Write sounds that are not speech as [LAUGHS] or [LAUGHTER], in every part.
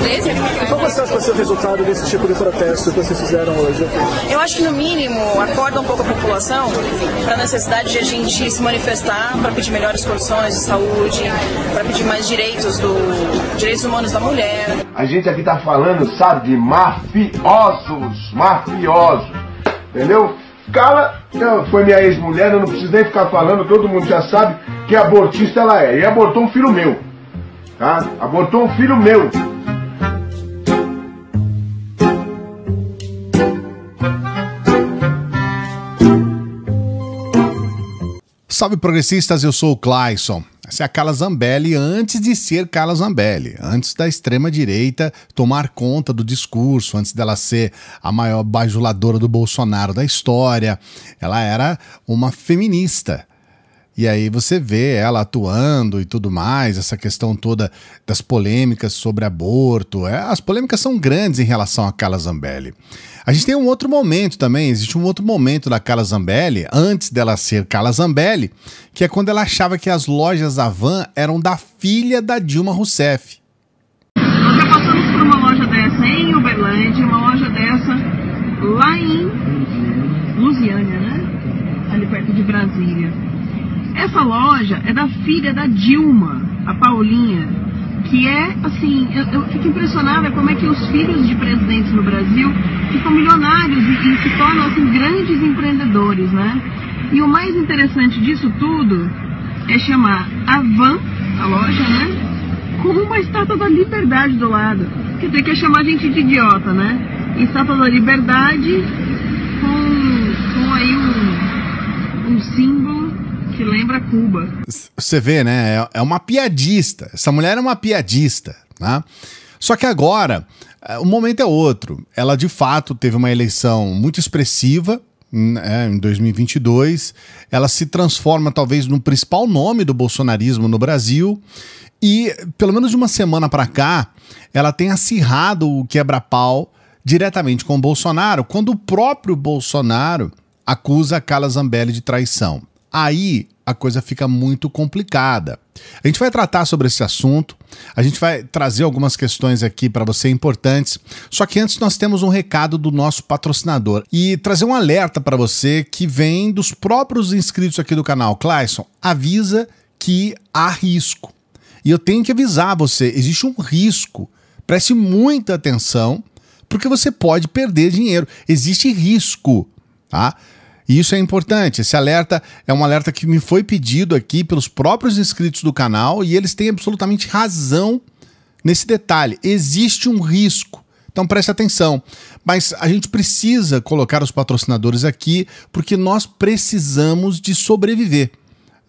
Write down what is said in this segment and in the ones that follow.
surpresa. Qual você acha que vai ser o resultado desse tipo de protesto que vocês fizeram hoje? Eu acho que, no mínimo, acorda um pouco a população para a necessidade de a gente se manifestar para pedir melhores condições de saúde, para pedir mais direitos, do, direitos humanos da mulher. A gente aqui está falando, sabe, de mafiosos, mafiosos, entendeu? Cala, foi minha ex-mulher, eu não preciso nem ficar falando, todo mundo já sabe que abortista ela é. E abortou um filho meu, tá? Abortou um filho meu. Salve progressistas, eu sou o Clayson. Essa é a Carla Zambelli antes de ser Carla Zambelli, antes da extrema-direita tomar conta do discurso, antes dela ser a maior bajuladora do Bolsonaro da história. Ela era uma feminista. E aí você vê ela atuando e tudo mais, essa questão toda das polêmicas sobre aborto. É, as polêmicas são grandes em relação a Carla Zambelli. A gente tem um outro momento também, existe um outro momento da Carla Zambelli, antes dela ser Carla Zambelli, que é quando ela achava que as lojas Avan eram da filha da Dilma Rousseff. Nós já passamos por uma loja dessa em Uberlândia, uma loja dessa lá em Lusiana. né? Ali perto de Brasília. Essa loja é da filha da Dilma, a Paulinha que é assim, eu, eu, fico impressionada como é que os filhos de presidentes no Brasil ficam milionários e, e, se tornam assim, grandes empreendedores, né? E o mais interessante disso tudo é chamar a Van, a loja, né? Como uma estátua da liberdade do lado. Quer dizer, quer chamar a gente de idiota, né? Estátua da liberdade com, com aí um, um símbolo que lembra Cuba. Você vê, né? É, é uma piadista. Essa mulher é uma piadista, né? Só que agora, é, o momento é outro. Ela de fato teve uma eleição muito expressiva. Né, em 2022, ela se transforma talvez no principal nome do bolsonarismo no Brasil. E pelo menos de uma semana para cá, ela tem acirrado o quebra-pau diretamente com o Bolsonaro, quando o próprio Bolsonaro acusa a Carla Zambelli de traição aí a coisa fica muito complicada. A gente vai tratar sobre esse assunto, a gente vai trazer algumas questões aqui para você importantes. Só que antes nós temos um recado do nosso patrocinador e trazer um alerta para você que vem dos próprios inscritos aqui do canal. Clayson, avisa que há risco. E eu tenho que avisar você, existe um risco. Preste muita atenção, porque você pode perder dinheiro. Existe risco, tá? E isso é importante. Esse alerta é um alerta que me foi pedido aqui pelos próprios inscritos do canal e eles têm absolutamente razão nesse detalhe. Existe um risco. Então preste atenção. Mas a gente precisa colocar os patrocinadores aqui porque nós precisamos de sobreviver.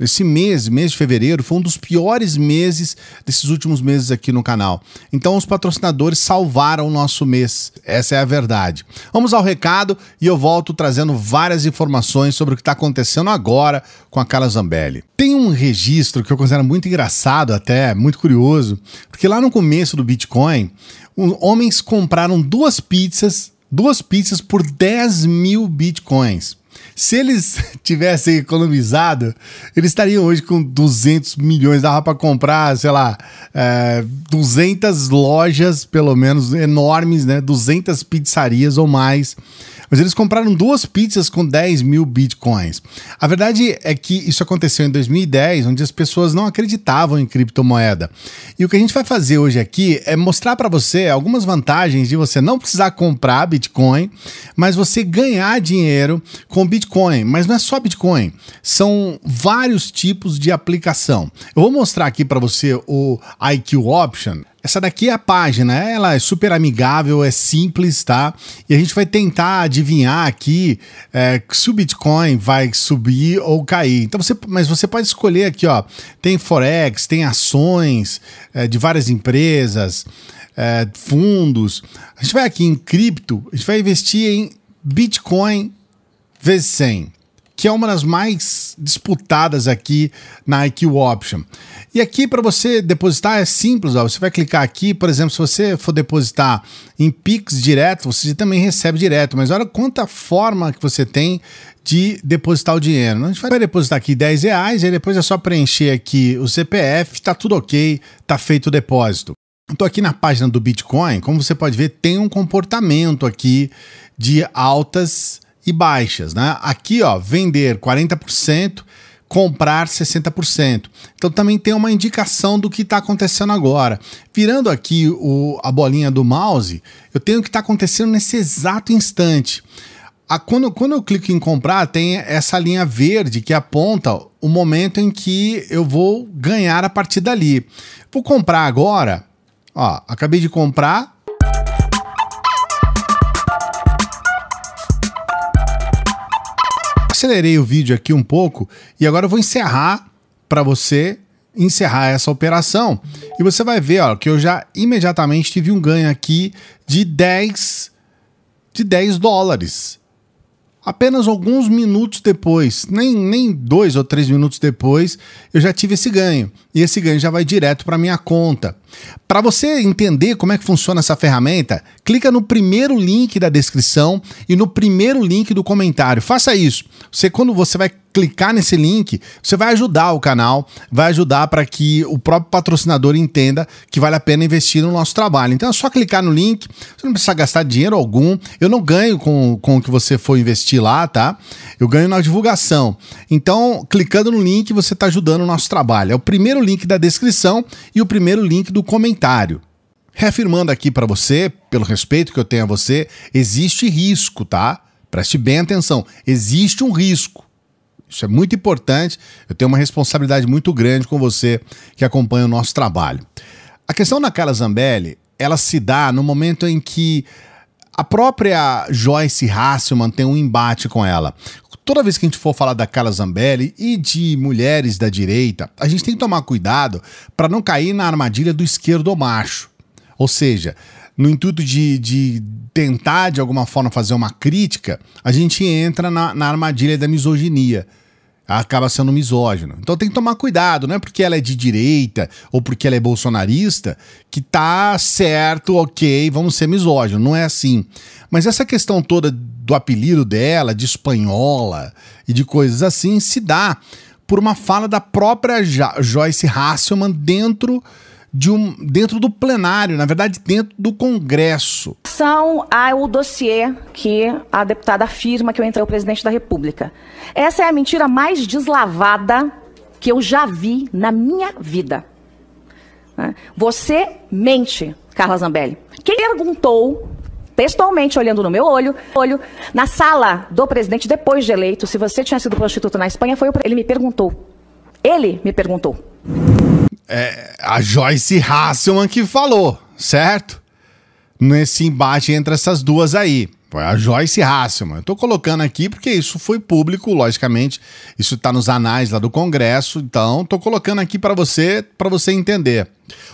Esse mês, mês de fevereiro, foi um dos piores meses desses últimos meses aqui no canal. Então os patrocinadores salvaram o nosso mês. Essa é a verdade. Vamos ao recado e eu volto trazendo várias informações sobre o que está acontecendo agora com a Carla Zambelli. Tem um registro que eu considero muito engraçado, até muito curioso, porque lá no começo do Bitcoin, homens compraram duas pizzas, duas pizzas por 10 mil bitcoins. Se eles [LAUGHS] tivessem economizado, eles estariam hoje com 200 milhões. Dava para comprar, sei lá, é, 200 lojas, pelo menos, enormes, né? 200 pizzarias ou mais mas eles compraram duas pizzas com 10 mil bitcoins. A verdade é que isso aconteceu em 2010, onde as pessoas não acreditavam em criptomoeda. E o que a gente vai fazer hoje aqui é mostrar para você algumas vantagens de você não precisar comprar Bitcoin, mas você ganhar dinheiro com Bitcoin. Mas não é só Bitcoin, são vários tipos de aplicação. Eu vou mostrar aqui para você o IQ Option. Essa daqui é a página, ela é super amigável, é simples, tá? E a gente vai tentar adivinhar aqui é, se o Bitcoin vai subir ou cair. Então você, mas você pode escolher aqui, ó. Tem forex, tem ações é, de várias empresas, é, fundos. A gente vai aqui em cripto, a gente vai investir em Bitcoin vezes 100 que é uma das mais disputadas aqui na IQ Option. E aqui para você depositar é simples, ó. você vai clicar aqui, por exemplo, se você for depositar em Pix direto, você também recebe direto, mas olha quanta forma que você tem de depositar o dinheiro. Né? A gente vai depositar aqui 10 reais, e depois é só preencher aqui o CPF, tá tudo ok, tá feito o depósito. Estou aqui na página do Bitcoin, como você pode ver, tem um comportamento aqui de altas e baixas, né? Aqui, ó, vender 40%, comprar 60%. Então também tem uma indicação do que está acontecendo agora. Virando aqui o, a bolinha do mouse, eu tenho o que está acontecendo nesse exato instante. A, quando, quando eu clico em comprar, tem essa linha verde que aponta o momento em que eu vou ganhar a partir dali. Vou comprar agora, ó, acabei de comprar, acelerei o vídeo aqui um pouco e agora eu vou encerrar para você encerrar essa operação. E você vai ver ó, que eu já imediatamente tive um ganho aqui de 10, de 10 dólares. Apenas alguns minutos depois, nem, nem dois ou três minutos depois, eu já tive esse ganho. E esse ganho já vai direto para minha conta. Para você entender como é que funciona essa ferramenta, clica no primeiro link da descrição e no primeiro link do comentário. Faça isso. Você quando você vai clicar nesse link, você vai ajudar o canal, vai ajudar para que o próprio patrocinador entenda que vale a pena investir no nosso trabalho. Então é só clicar no link, você não precisa gastar dinheiro algum. Eu não ganho com, com o que você for investir lá, tá? Eu ganho na divulgação. Então, clicando no link, você está ajudando o nosso trabalho. É o primeiro link da descrição e o primeiro link do do comentário. Reafirmando aqui para você, pelo respeito que eu tenho a você, existe risco, tá? Preste bem atenção, existe um risco. Isso é muito importante. Eu tenho uma responsabilidade muito grande com você que acompanha o nosso trabalho. A questão da Carla Zambelli, ela se dá no momento em que a própria Joyce Hasselman tem um embate com ela toda vez que a gente for falar da Carla Zambelli e de mulheres da direita, a gente tem que tomar cuidado para não cair na armadilha do esquerdo macho. Ou seja, no intuito de, de, tentar de alguma forma fazer uma crítica, a gente entra na, na armadilha da misoginia acaba sendo misógino. Então tem que tomar cuidado, não é porque ela é de direita ou porque ela é bolsonarista que tá certo, ok, vamos ser misógino. Não é assim. Mas essa questão toda do apelido dela, de espanhola e de coisas assim, se dá por uma fala da própria Joyce Hasselman dentro de um, dentro do plenário, na verdade, dentro do Congresso. São ah, o dossiê que a deputada afirma que eu entrei o presidente da República. Essa é a mentira mais deslavada que eu já vi na minha vida. Né? Você mente, Carla Zambelli. Quem perguntou textualmente olhando no meu olho, olho na sala do presidente depois de eleito, se você tinha sido prostituta na Espanha, foi o, ele me perguntou. Ele me perguntou. É, a Joyce Hasselman que falou, certo? Nesse embate entre essas duas aí. Foi a Joyce Hasselman. Eu tô colocando aqui porque isso foi público, logicamente. Isso tá nos anais lá do Congresso, então tô colocando aqui para você, para você entender.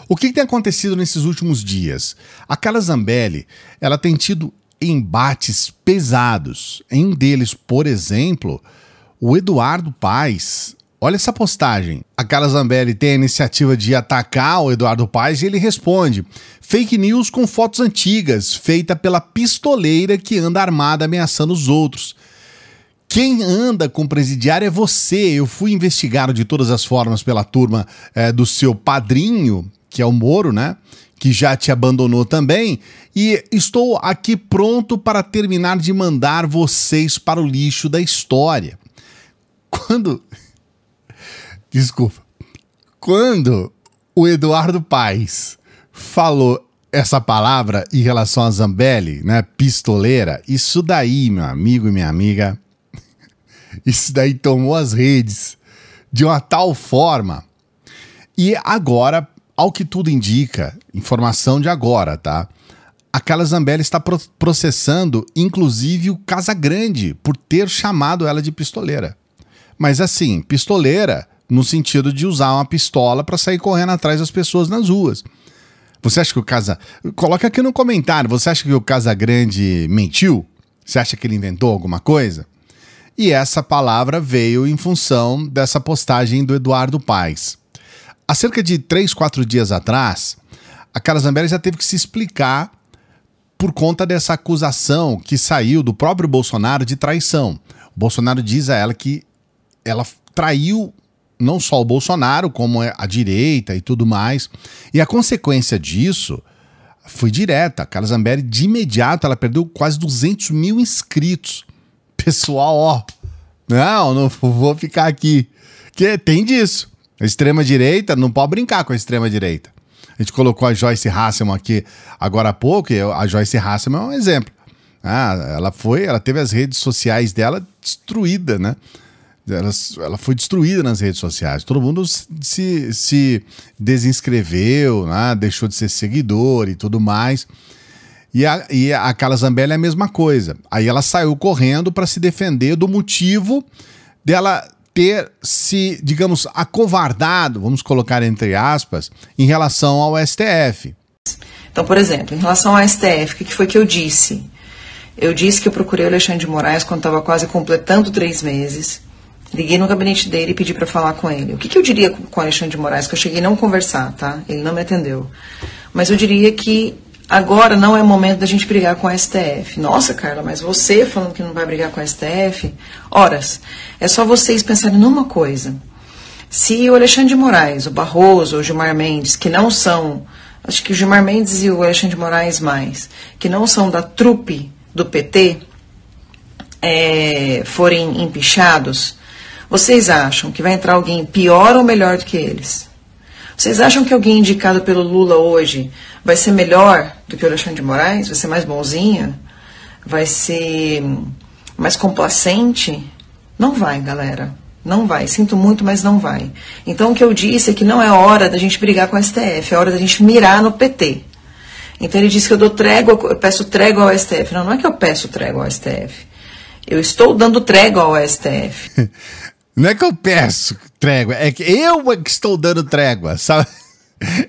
O que, que tem acontecido nesses últimos dias? A Carla Zambelli, ela tem tido embates pesados. Em um deles, por exemplo, o Eduardo Paes Olha essa postagem. A Carla Zambelli tem a iniciativa de atacar o Eduardo Paes e ele responde: fake news com fotos antigas, feita pela pistoleira que anda armada ameaçando os outros. Quem anda com presidiário é você. Eu fui investigado de todas as formas pela turma é, do seu padrinho, que é o Moro, né? Que já te abandonou também. E estou aqui pronto para terminar de mandar vocês para o lixo da história. Quando. Desculpa. Quando o Eduardo Paes falou essa palavra em relação a Zambelli, né? Pistoleira, isso daí, meu amigo e minha amiga, [LAUGHS] isso daí tomou as redes de uma tal forma. E agora, ao que tudo indica, informação de agora, tá? Aquela Zambelli está processando, inclusive, o Casa Grande por ter chamado ela de pistoleira. Mas assim, pistoleira no sentido de usar uma pistola para sair correndo atrás das pessoas nas ruas. Você acha que o Casa. Coloca aqui no comentário. Você acha que o Casa Grande mentiu? Você acha que ele inventou alguma coisa? E essa palavra veio em função dessa postagem do Eduardo Paes. Há cerca de 3, 4 dias atrás, a Carla Zambelli já teve que se explicar por conta dessa acusação que saiu do próprio Bolsonaro de traição. O Bolsonaro diz a ela que ela traiu não só o Bolsonaro, como é a direita e tudo mais. E a consequência disso foi direta. A Carla Zambelli, de imediato, ela perdeu quase 200 mil inscritos. Pessoal, ó, não, não vou ficar aqui. Que tem disso. A extrema direita não pode brincar com a extrema direita. A gente colocou a Joyce Hasselman aqui agora há pouco, e a Joyce Hasselman é um exemplo. Ah, ela foi, ela teve as redes sociais dela destruída, né? ela, ela foi destruída nas redes sociais. Todo mundo se, se desinscreveu, né? deixou de ser seguidor e tudo mais. E a, e a Carla Zambelli é a mesma coisa. Aí ela saiu correndo para se defender do motivo dela ter se, digamos, acovardado, vamos colocar entre aspas, em relação ao STF. Então, por exemplo, em relação ao STF, o que foi que eu disse? Eu disse que eu procurei o Alexandre de Moraes quando estava quase completando três meses Liguei no gabinete dele e pedi para falar com ele. O que, que eu diria com o Alexandre de Moraes? Que eu cheguei a não conversar, tá? Ele não me atendeu. Mas eu diria que agora não é momento da gente brigar com a STF. Nossa, Carla, mas você falando que não vai brigar com a STF? Horas. É só vocês pensarem numa coisa. Se o Alexandre de Moraes, o Barroso, o Gilmar Mendes, que não são, acho que o Gilmar Mendes e o Alexandre de Moraes mais, que não são da trupe do PT, é, forem empichados, vocês acham que vai entrar alguém pior ou melhor do que eles? Vocês acham que alguém indicado pelo Lula hoje vai ser melhor do que o Alexandre de Moraes? Vai ser mais bonzinho? Vai ser mais complacente? Não vai, galera. Não vai. Sinto muito, mas não vai. Então, o que eu disse é que não é hora da gente brigar com o STF, é hora da gente mirar no PT. Então, ele disse que eu dou trégua, eu peço trégua ao STF. Não, não é que eu peço trégua ao STF. Eu estou dando trégua ao STF. [LAUGHS] Não é que eu peço trégua, é que eu é que estou dando trégua, sabe?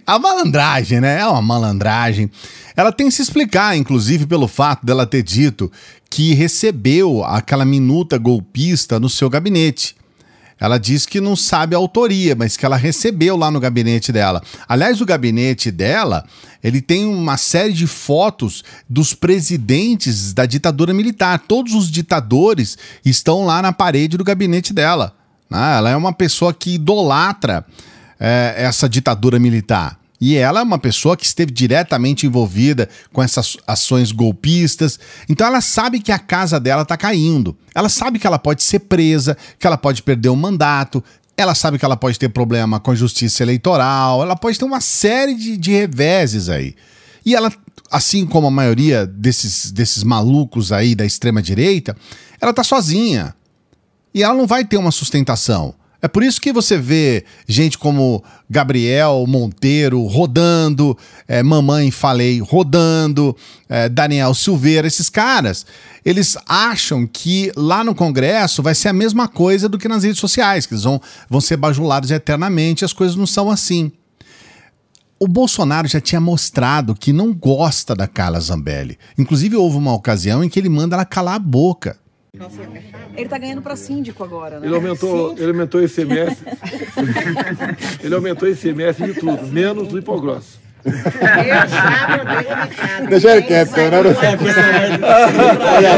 A malandragem, né? É uma malandragem. Ela tem que se explicar, inclusive, pelo fato dela ter dito que recebeu aquela minuta golpista no seu gabinete. Ela diz que não sabe a autoria, mas que ela recebeu lá no gabinete dela. Aliás, o gabinete dela, ele tem uma série de fotos dos presidentes da ditadura militar. Todos os ditadores estão lá na parede do gabinete dela. Né? Ela é uma pessoa que idolatra é, essa ditadura militar. E ela é uma pessoa que esteve diretamente envolvida com essas ações golpistas. Então ela sabe que a casa dela está caindo. Ela sabe que ela pode ser presa, que ela pode perder o um mandato, ela sabe que ela pode ter problema com a justiça eleitoral, ela pode ter uma série de, de reveses aí. E ela, assim como a maioria desses, desses malucos aí da extrema direita, ela tá sozinha. E ela não vai ter uma sustentação. É por isso que você vê gente como Gabriel Monteiro rodando, é, Mamãe Falei rodando, é, Daniel Silveira, esses caras, eles acham que lá no Congresso vai ser a mesma coisa do que nas redes sociais, que eles vão, vão ser bajulados eternamente, as coisas não são assim. O Bolsonaro já tinha mostrado que não gosta da Carla Zambelli. Inclusive, houve uma ocasião em que ele manda ela calar a boca. É ele tá ganhando para síndico agora, né? Ele aumentou, ele aumentou esse ICMS. [LAUGHS] ele aumentou esse ICMS de tudo, menos do hipogrosso. Eu já mandei o Deixa ele quieto, né? Olha,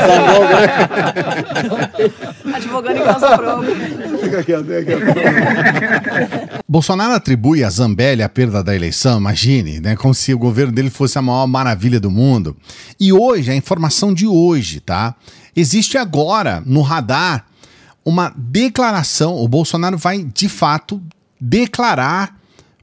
Samuel, né? Advogando em Bolsonaro atribui a Zambelli a perda da eleição, imagine, né? Como se o governo dele fosse a maior maravilha do mundo. E hoje, a informação de hoje, tá? Existe agora no radar uma declaração. O Bolsonaro vai, de fato, declarar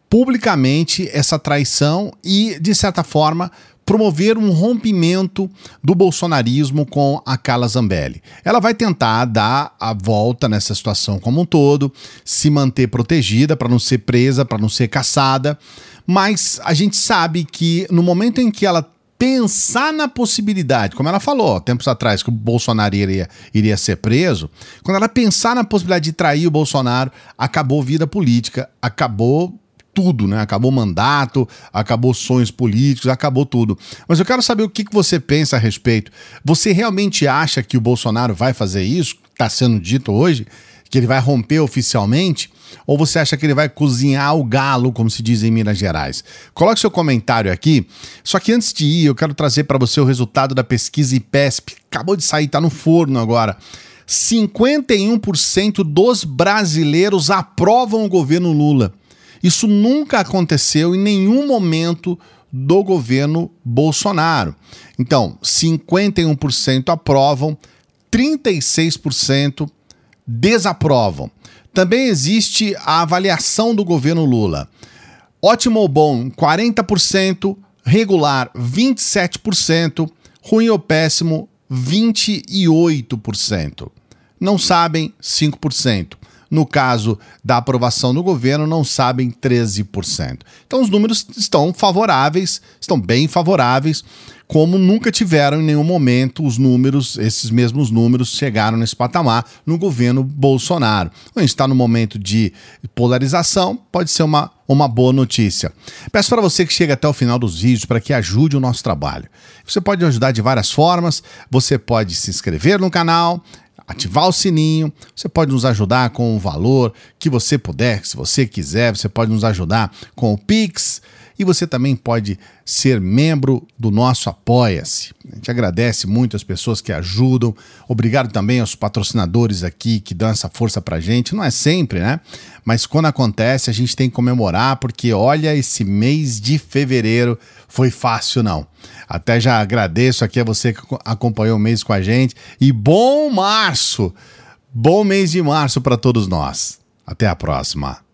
publicamente essa traição e, de certa forma, promover um rompimento do bolsonarismo com a Carla Zambelli. Ela vai tentar dar a volta nessa situação como um todo, se manter protegida para não ser presa, para não ser caçada, mas a gente sabe que no momento em que ela pensar na possibilidade, como ela falou tempos atrás, que o Bolsonaro iria, iria ser preso, quando ela pensar na possibilidade de trair o Bolsonaro, acabou vida política, acabou tudo, né? Acabou mandato, acabou sonhos políticos, acabou tudo. Mas eu quero saber o que, que você pensa a respeito. Você realmente acha que o Bolsonaro vai fazer isso? Está sendo dito hoje? Que ele vai romper oficialmente? Ou você acha que ele vai cozinhar o galo, como se diz em Minas Gerais? Coloque seu comentário aqui. Só que antes de ir, eu quero trazer para você o resultado da pesquisa IPESP. Acabou de sair, está no forno agora. 51% dos brasileiros aprovam o governo Lula. Isso nunca aconteceu em nenhum momento do governo Bolsonaro. Então, 51% aprovam, 36% desaprovam. Também existe a avaliação do governo Lula. Ótimo ou bom, 40%, regular, 27%, ruim ou péssimo, 28%. Não sabem, 5% no caso da aprovação do governo, não sabem 13%. Então os números estão favoráveis, estão bem favoráveis, como nunca tiveram em nenhum momento os números, esses mesmos números chegaram nesse patamar no governo Bolsonaro. A gente está no momento de polarização, pode ser uma, uma boa notícia. Peço para você que chegue até o final dos vídeos para que ajude o nosso trabalho. Você pode ajudar de várias formas, você pode se inscrever no canal, ativar o sininho. Você pode nos ajudar com o valor que você puder, se você quiser. Você pode nos ajudar com o Pix e você também pode ser membro do nosso Apoia-se. A gente agradece muito as pessoas que ajudam. Obrigado também aos patrocinadores aqui que dão essa força pra gente. Não é sempre, né? Mas quando acontece, a gente tem que comemorar, porque olha, esse mês de fevereiro foi fácil, não. Até já agradeço aqui a você que acompanhou o mês com a gente. E bom março! Bom mês de março para todos nós. Até a próxima.